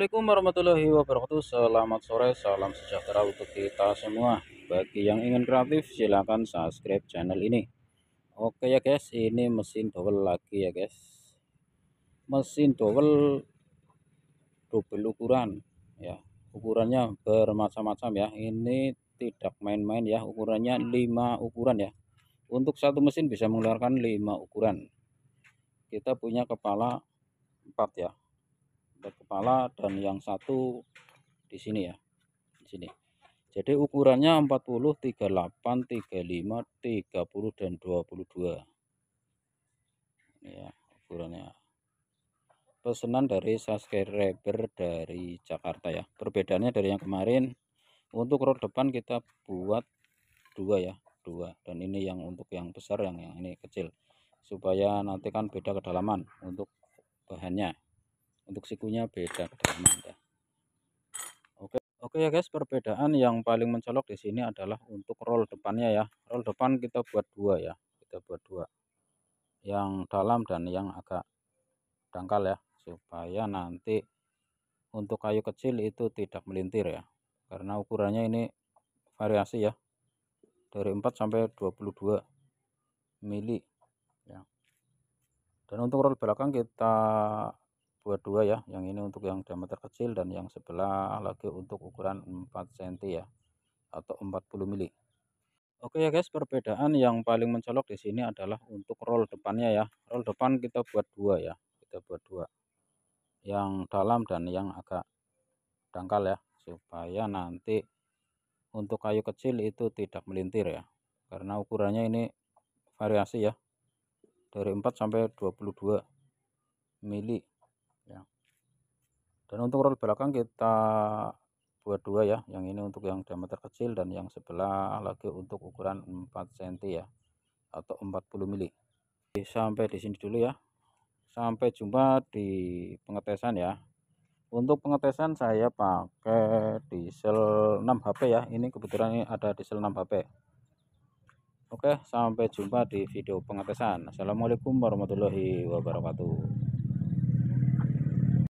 Assalamualaikum warahmatullahi wabarakatuh Selamat sore, salam sejahtera untuk kita semua Bagi yang ingin kreatif silahkan subscribe channel ini Oke ya guys, ini mesin dowel lagi ya guys Mesin dowel double ukuran ya Ukurannya bermacam-macam ya Ini tidak main-main ya Ukurannya 5 ukuran ya Untuk satu mesin bisa mengeluarkan 5 ukuran Kita punya kepala 4 ya kepala dan yang satu di sini ya di sini jadi ukurannya 40 38 35 30 dan 22 ini ya ukurannya pesanan dari subscriber dari Jakarta ya perbedaannya dari yang kemarin untuk roll depan kita buat dua ya dua dan ini yang untuk yang besar yang yang ini kecil supaya nanti kan beda kedalaman untuk bahannya untuk sikunya beda teman ya. Oke, oke ya guys, perbedaan yang paling mencolok di sini adalah untuk roll depannya ya. Roll depan kita buat dua ya, kita buat dua, yang dalam dan yang agak dangkal ya, supaya nanti untuk kayu kecil itu tidak melintir ya, karena ukurannya ini variasi ya, dari 4 sampai 22 mili ya. Dan untuk roll belakang kita buat dua ya yang ini untuk yang diameter kecil dan yang sebelah lagi untuk ukuran 4 cm ya atau 40 mili Oke ya guys perbedaan yang paling mencolok di sini adalah untuk roll depannya ya roll depan kita buat dua ya kita buat dua yang dalam dan yang agak dangkal ya supaya nanti untuk kayu kecil itu tidak melintir ya karena ukurannya ini variasi ya dari 4 sampai 22 mili ya dan untuk roll belakang kita buat dua ya yang ini untuk yang diameter kecil dan yang sebelah lagi untuk ukuran 4 cm ya atau 40 mili sampai di sini dulu ya sampai jumpa di pengetesan ya untuk pengetesan saya pakai diesel 6 HP ya ini kebetulan ini ada diesel 6 HP Oke sampai jumpa di video pengetesan Assalamualaikum warahmatullahi wabarakatuh